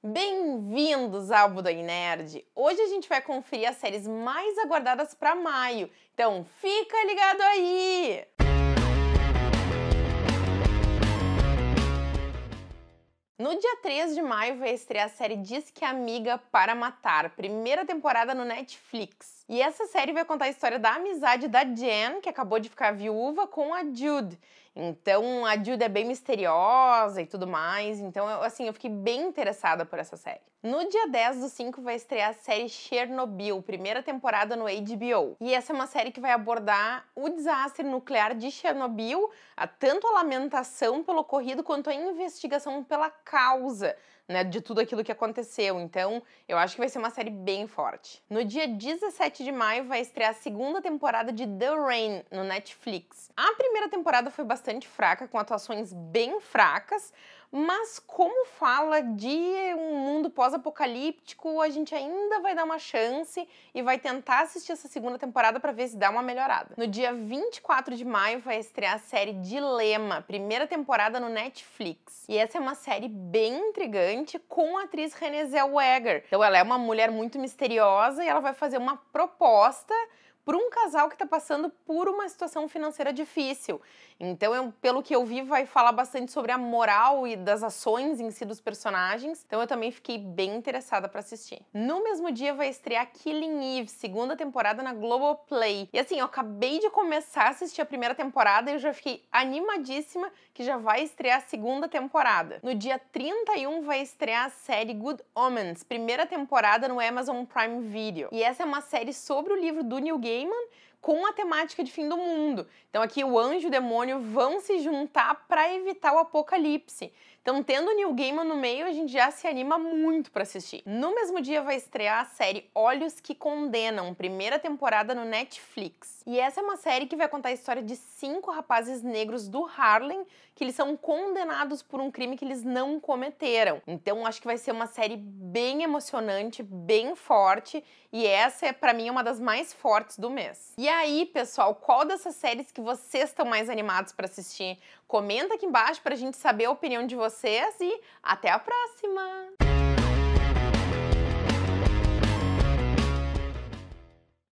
Bem-vindos ao Budai Nerd! Hoje a gente vai conferir as séries mais aguardadas para maio, então fica ligado aí! No dia 3 de maio vai estrear a série Disque é Amiga para Matar, primeira temporada no Netflix. E essa série vai contar a história da amizade da Jen, que acabou de ficar viúva, com a Jude. Então, a Jude é bem misteriosa e tudo mais. Então, eu, assim, eu fiquei bem interessada por essa série. No dia 10 do 5 vai estrear a série Chernobyl, primeira temporada no HBO. E essa é uma série que vai abordar o desastre nuclear de Chernobyl, a tanto a lamentação pelo ocorrido quanto a investigação pela causa causa né, de tudo aquilo que aconteceu. Então, eu acho que vai ser uma série bem forte. No dia 17 de maio vai estrear a segunda temporada de The Rain no Netflix. A primeira temporada foi bastante fraca, com atuações bem fracas, mas como fala de um mundo pós-apocalíptico, a gente ainda vai dar uma chance e vai tentar assistir essa segunda temporada para ver se dá uma melhorada. No dia 24 de maio vai estrear a série Dilema, primeira temporada no Netflix. E essa é uma série bem intrigante com a atriz Renée Zellweger. Então ela é uma mulher muito misteriosa e ela vai fazer uma proposta para um casal que está passando por uma situação financeira difícil. Então, eu, pelo que eu vi, vai falar bastante sobre a moral e das ações em si dos personagens. Então, eu também fiquei bem interessada para assistir. No mesmo dia vai estrear Killing Eve, segunda temporada na Globoplay. E assim, eu acabei de começar a assistir a primeira temporada e eu já fiquei animadíssima que já vai estrear a segunda temporada. No dia 31 vai estrear a série Good Omens, primeira temporada no Amazon Prime Video. E essa é uma série sobre o livro do Neil Gaiman Damon com a temática de fim do mundo. Então aqui o anjo e o demônio vão se juntar para evitar o apocalipse. Então, tendo o Neil Gaiman no meio, a gente já se anima muito para assistir. No mesmo dia vai estrear a série Olhos que Condenam, primeira temporada no Netflix. E essa é uma série que vai contar a história de cinco rapazes negros do Harlem que eles são condenados por um crime que eles não cometeram. Então, acho que vai ser uma série bem emocionante, bem forte, e essa é para mim uma das mais fortes do mês. E e aí, pessoal, qual dessas séries que vocês estão mais animados para assistir? Comenta aqui embaixo para a gente saber a opinião de vocês e até a próxima!